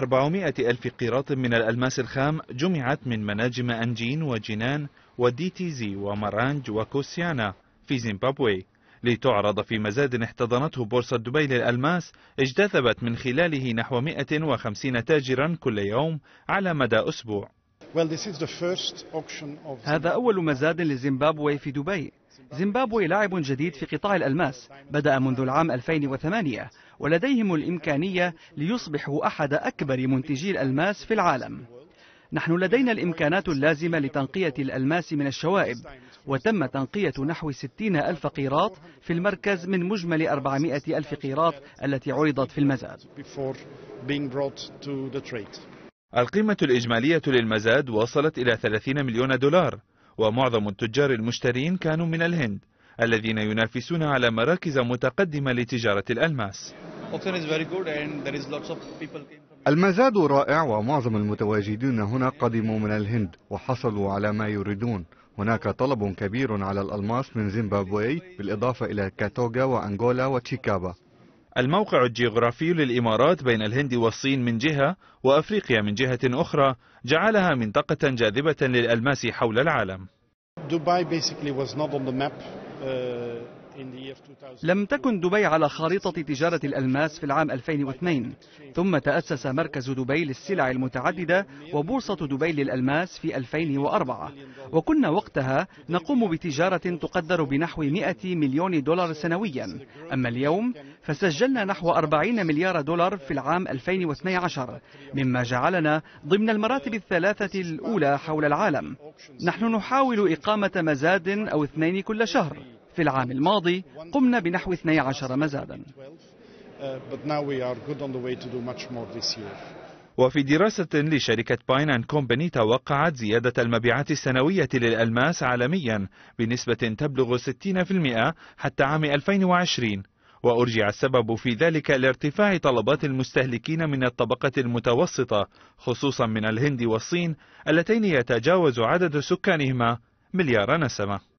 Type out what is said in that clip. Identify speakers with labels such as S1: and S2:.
S1: 400 ألف قيراط من الألماس الخام جمعت من مناجم أنجين وجنان ودي تي زي ومرانج وكوسيانا في زيمبابوي لتعرض في مزاد احتضنته بورصة دبي للألماس اجتذبت من خلاله نحو 150 تاجرا كل يوم على مدى أسبوع
S2: هذا أول
S1: مزاد لزيمبابوي في دبي زيمبابوي لاعب جديد
S2: في قطاع الألماس بدأ منذ العام 2008 ولديهم الإمكانية ليصبحوا أحد أكبر منتجي الألماس في العالم نحن لدينا الإمكانات اللازمة لتنقية الألماس من الشوائب وتم تنقية نحو 60 ألف قيراط في المركز من مجمل 400 ألف قيراط التي عرضت في المزاد
S1: القيمة الإجمالية للمزاد وصلت إلى 30 مليون دولار ومعظم التجار المشترين كانوا من الهند الذين ينافسون على مراكز متقدمة لتجارة الألماس
S2: المزاد رائع ومعظم المتواجدين هنا قدموا من الهند وحصلوا على ما يريدون هناك طلب كبير على الألماس من زيمبابوي بالإضافة إلى كاتوغا وأنغولا وتشيكابا
S1: الموقع الجغرافي للإمارات بين الهند والصين من جهة وأفريقيا من جهة أخرى جعلها منطقة جاذبة للألماس حول العالم
S2: لم تكن دبي على خريطة تجارة الألماس في العام 2002 ثم تأسس مركز دبي للسلع المتعددة وبورصة دبي للألماس في 2004 وكنا وقتها نقوم بتجارة تقدر بنحو 100 مليون دولار سنويا أما اليوم فسجلنا نحو 40 مليار دولار في العام 2012 مما جعلنا ضمن المراتب الثلاثة الأولى حول العالم نحن نحاول إقامة مزاد أو اثنين كل شهر في العام الماضي قمنا بنحو 12 مزادا uh,
S1: وفي دراسة لشركة باين أند كومباني توقعت زيادة المبيعات السنوية للألماس عالميا بنسبة تبلغ 60% حتى عام 2020 وأرجع السبب في ذلك لارتفاع طلبات المستهلكين من الطبقة المتوسطة خصوصا من الهند والصين اللتين يتجاوز عدد سكانهما مليار نسمة